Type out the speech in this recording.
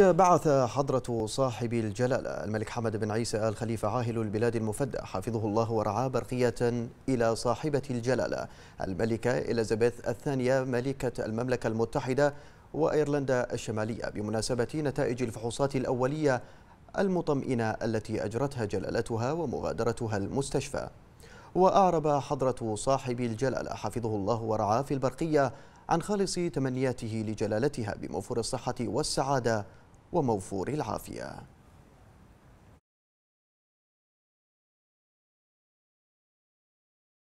بعث حضرة صاحب الجلالة الملك حمد بن عيسى آل خليفة عاهل البلاد المفدى حفظه الله ورعاه برقية إلى صاحبة الجلالة الملكة إليزابيث الثانية ملكة المملكة المتحدة وأيرلندا الشمالية بمناسبة نتائج الفحوصات الأولية المطمئنة التي أجرتها جلالتها ومغادرتها المستشفى وأعرب حضرة صاحب الجلالة حفظه الله ورعاه في البرقية عن خالص تمنياته لجلالتها بموفور الصحة والسعادة وموفور العافية